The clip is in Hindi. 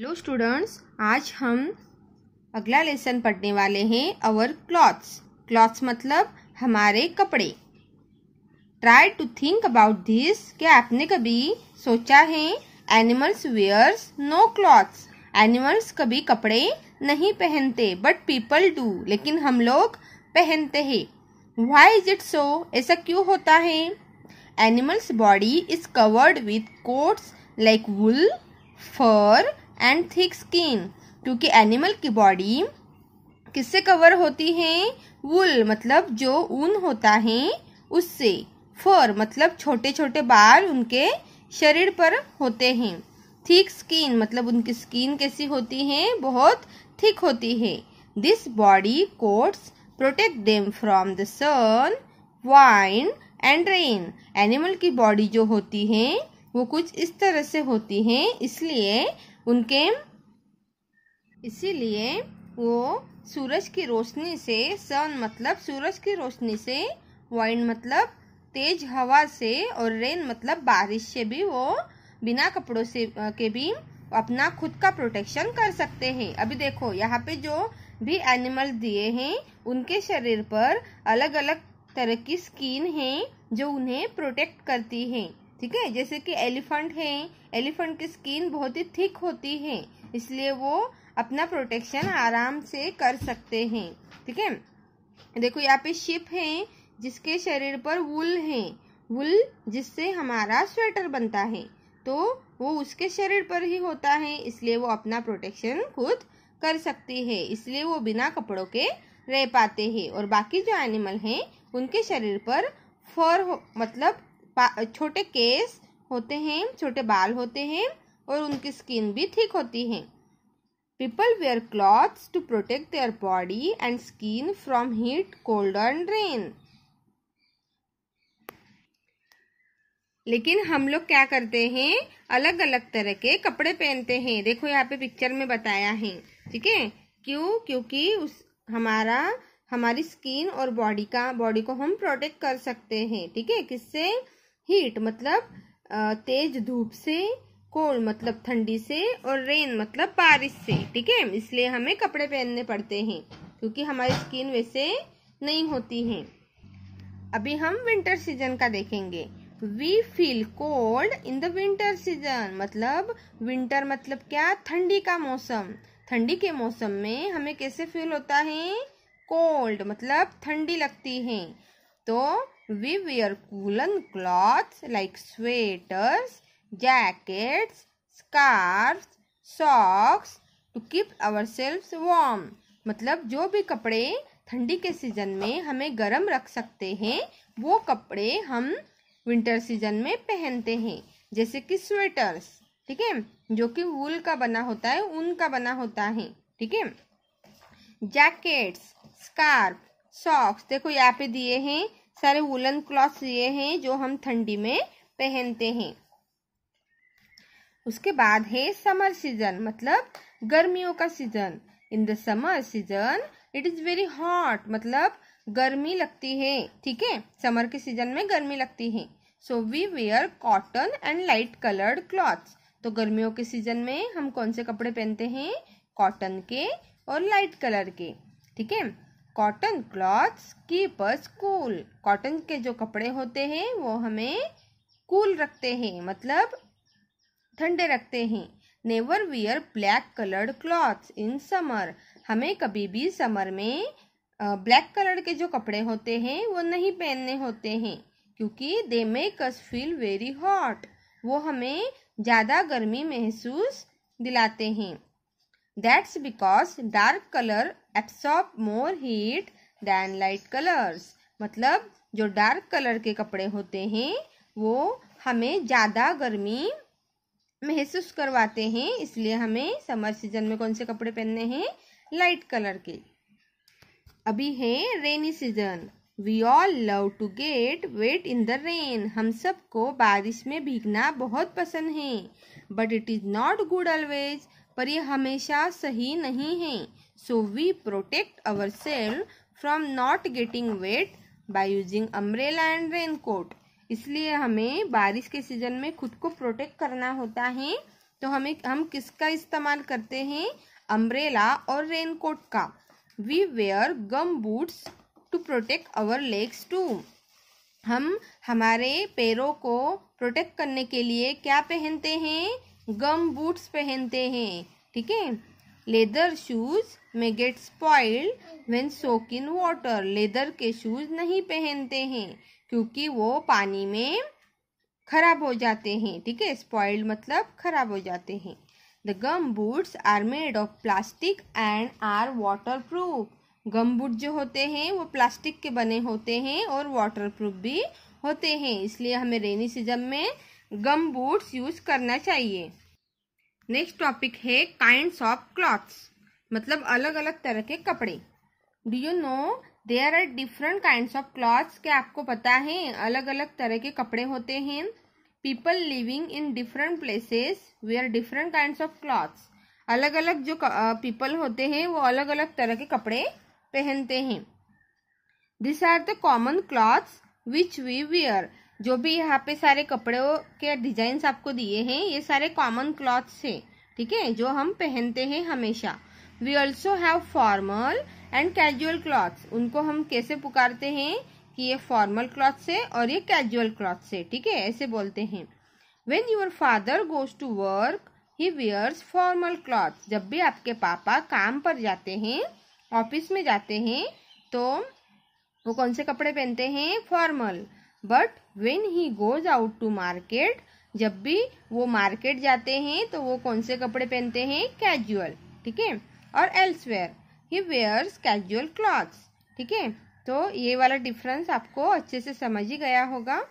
हेलो स्टूडेंट्स आज हम अगला लेसन पढ़ने वाले हैं अवर क्लॉथ्स क्लॉथ्स मतलब हमारे कपड़े try to think about this क्या आपने कभी सोचा है animals wears no clothes animals कभी कपड़े नहीं पहनते बट पीपल डू लेकिन हम लोग पहनते हैं वाई इज इट सो ऐसा क्यों होता है animals body is covered with coats like wool fur and thick skin क्योंकि एनिमल की बॉडी किससे कवर होती है वुल मतलब जो ऊन होता है उससे फर मतलब छोटे छोटे बाल उनके शरीर पर होते हैं थिक स्किन मतलब उनकी स्किन कैसी होती है बहुत थिक होती है this body coats protect them from the sun wind and rain animal की बॉडी जो होती है वो कुछ इस तरह से होती है इसलिए उनके इसीलिए वो सूरज की रोशनी से सन मतलब सूरज की रोशनी से वाइन मतलब तेज हवा से और रेन मतलब बारिश से भी वो बिना कपड़ों से के भी अपना खुद का प्रोटेक्शन कर सकते हैं अभी देखो यहाँ पे जो भी एनिमल दिए हैं उनके शरीर पर अलग अलग तरह की स्किन है जो उन्हें प्रोटेक्ट करती हैं ठीक है जैसे कि एलिफेंट है एलिफेंट की स्किन बहुत ही थिक होती है इसलिए वो अपना प्रोटेक्शन आराम से कर सकते हैं ठीक है देखो यहाँ पे शिप है जिसके शरीर पर वुल है वुल जिससे हमारा स्वेटर बनता है तो वो उसके शरीर पर ही होता है इसलिए वो अपना प्रोटेक्शन खुद कर सकती है इसलिए वो बिना कपड़ों के रह पाते हैं और बाकी जो एनिमल हैं उनके शरीर पर फर मतलब छोटे केस होते हैं छोटे बाल होते हैं और उनकी स्किन भी ठीक होती है people wear clothes to protect their body and skin from heat cold and rain लेकिन हम लोग क्या करते हैं अलग अलग तरह के कपड़े पहनते हैं देखो यहाँ पे पिक्चर में बताया है ठीक है क्यों क्योंकि उस हमारा हमारी स्किन और बॉडी का बॉडी को हम प्रोटेक्ट कर सकते हैं ठीक है किससे हीट मतलब तेज धूप से कोल्ड मतलब ठंडी से और रेन मतलब बारिश से ठीक है इसलिए हमें कपड़े पहनने पड़ते हैं क्योंकि हमारी स्किन वैसे नहीं होती है अभी हम विंटर सीजन का देखेंगे we feel cold in the winter season मतलब विंटर मतलब क्या ठंडी का मौसम ठंडी के मौसम में हमें कैसे फील होता है कोल्ड मतलब ठंडी लगती है तो We wear woolen clothes like sweaters, jackets, scarves, socks to keep ourselves warm. मतलब जो भी कपड़े ठंडी के सीजन में हमें गर्म रख सकते हैं वो कपड़े हम विंटर सीजन में पहनते हैं जैसे कि स्वेटर्स ठीक है जो कि वूल का बना होता है ऊन का बना होता है ठीक है जैकेट्स स्कार्फ सॉक्स देखो यहाँ पे दिए हैं सारे वुलन क्लॉथ्स ये हैं जो हम ठंडी में पहनते हैं उसके बाद है समर सीजन मतलब गर्मियों का season in the summer season it is very hot मतलब गर्मी लगती है ठीक है समर के सीजन में गर्मी लगती है so we wear cotton and light coloured clothes तो गर्मियों के सीजन में हम कौन से कपड़े पहनते हैं कॉटन के और लाइट कलर के ठीक है cotton clothes keep us cool cotton के जो कपड़े होते हैं वो हमें कूल रखते हैं मतलब ठंडे रखते हैं never wear black coloured clothes in summer हमें कभी भी समर में ब्लैक कलर के जो कपड़े होते हैं वो नहीं पहनने होते हैं क्योंकि they make us feel very hot वो हमें ज़्यादा गर्मी महसूस दिलाते हैं That's because dark color absorb more heat than light colors. मतलब जो डार्क कलर के कपड़े होते हैं वो हमें ज़्यादा गर्मी महसूस करवाते हैं इसलिए हमें समर सीजन में कौन से कपड़े पहनने हैं लाइट कलर के अभी है rainy season we all love to get wet in the rain हम सबको बारिश में भीगना बहुत पसंद है but it is not good always पर ये हमेशा सही नहीं है so we protect our self from not getting wet by using umbrella and raincoat इसलिए हमें बारिश के सीजन में खुद को प्रोटेक्ट करना होता है तो हमें हम किसका इस्तेमाल करते हैं अम्ब्रेला और रेन कोट का we wear gum boots to protect our legs to हम हमारे पैरों को प्रोटेक्ट करने के लिए क्या पहनते हैं गम बूट्स पहनते हैं ठीक है leather shoes may get spoiled when soak in water leather के शूज नहीं पहनते हैं क्योंकि वो पानी में खराब हो जाते हैं ठीक है स्पॉइल्ड मतलब खराब हो जाते हैं the gum boots are made of plastic and are waterproof gum boot जो होते हैं वो प्लास्टिक के बने होते हैं और वाटर प्रूफ भी होते हैं इसलिए हमें रेनी सीजन में गम बूट्स यूज करना चाहिए नेक्स्ट टॉपिक है काइंड ऑफ क्लॉथ्स मतलब अलग अलग तरह के कपड़े do you know there are different kind of clothes क्या आपको पता है अलग अलग तरह के कपड़े होते हैं people living in different places wear different kind of clothes अलग अलग जो पीपल होते हैं वो अलग अलग तरह के कपड़े पहनते हैं this are the common clothes which we wear जो भी यहाँ पे सारे कपड़ों के डिजाइन आपको दिए हैं ये सारे कॉमन क्लॉथ्स से ठीक है जो हम पहनते हैं हमेशा we also have formal and casual clothes उनको हम कैसे पुकारते हैं कि ये फॉर्मल क्लॉथ से और ये कैजुअल क्लॉथ से ठीक है ऐसे बोलते हैं when your father goes to work he wears formal cloth जब भी आपके पापा काम पर जाते हैं ऑफिस में जाते हैं तो वो कौन से कपड़े पहनते हैं formal but when he goes out to market जब भी वो मार्केट जाते हैं तो वो कौन से कपड़े पहनते हैं कैजुअल ठीक है और elsewhere he wears casual clothes ठीक है तो ये वाला डिफरेंस आपको अच्छे से समझ ही गया होगा